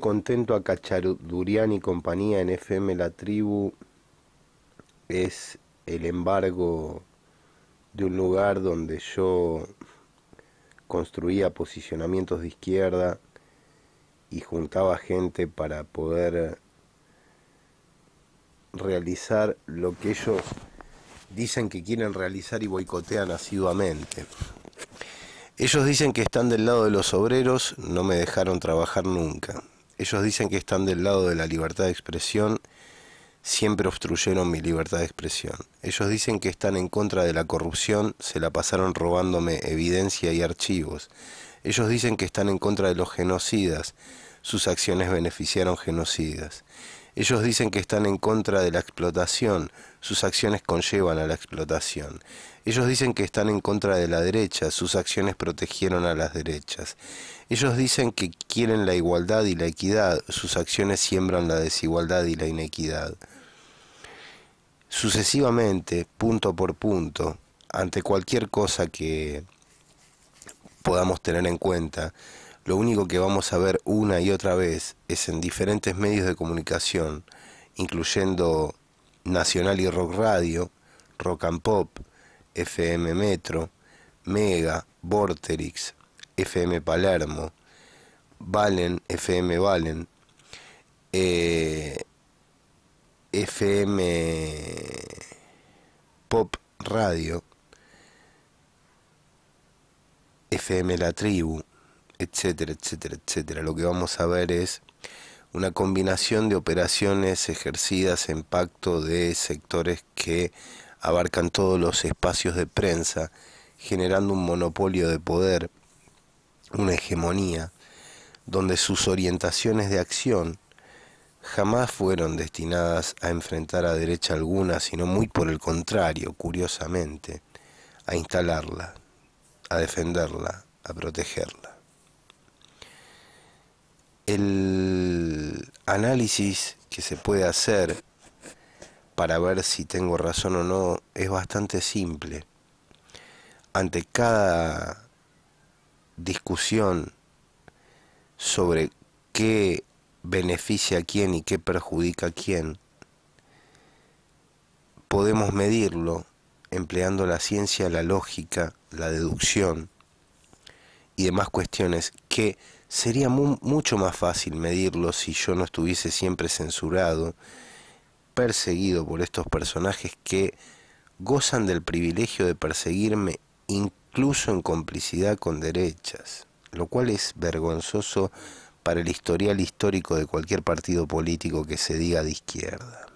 contento a Cacharudurian y compañía en FM La Tribu es el embargo de un lugar donde yo construía posicionamientos de izquierda y juntaba gente para poder realizar lo que ellos dicen que quieren realizar y boicotean asiduamente. Ellos dicen que están del lado de los obreros, no me dejaron trabajar nunca ellos dicen que están del lado de la libertad de expresión, siempre obstruyeron mi libertad de expresión. Ellos dicen que están en contra de la corrupción, se la pasaron robándome evidencia y archivos. Ellos dicen que están en contra de los genocidas, sus acciones beneficiaron genocidas. Ellos dicen que están en contra de la explotación, sus acciones conllevan a la explotación. Ellos dicen que están en contra de la derecha, sus acciones protegieron a las derechas. Ellos dicen que quieren la igualdad y la equidad, sus acciones siembran la desigualdad y la inequidad. Sucesivamente, punto por punto, ante cualquier cosa que podamos tener en cuenta, lo único que vamos a ver una y otra vez es en diferentes medios de comunicación, incluyendo Nacional y Rock Radio, Rock and Pop, FM Metro, Mega, Vorterix, FM Palermo, Valen, FM Valen, eh, FM Pop Radio, FM La Tribu, etcétera, etcétera, etcétera. Lo que vamos a ver es una combinación de operaciones ejercidas en pacto de sectores que abarcan todos los espacios de prensa, generando un monopolio de poder, una hegemonía, donde sus orientaciones de acción jamás fueron destinadas a enfrentar a derecha alguna, sino muy por el contrario, curiosamente, a instalarla, a defenderla, a protegerla el análisis que se puede hacer para ver si tengo razón o no es bastante simple. Ante cada discusión sobre qué beneficia a quién y qué perjudica a quién, podemos medirlo empleando la ciencia, la lógica, la deducción y demás cuestiones que sería mucho más fácil medirlo si yo no estuviese siempre censurado, perseguido por estos personajes que gozan del privilegio de perseguirme incluso en complicidad con derechas, lo cual es vergonzoso para el historial histórico de cualquier partido político que se diga de izquierda.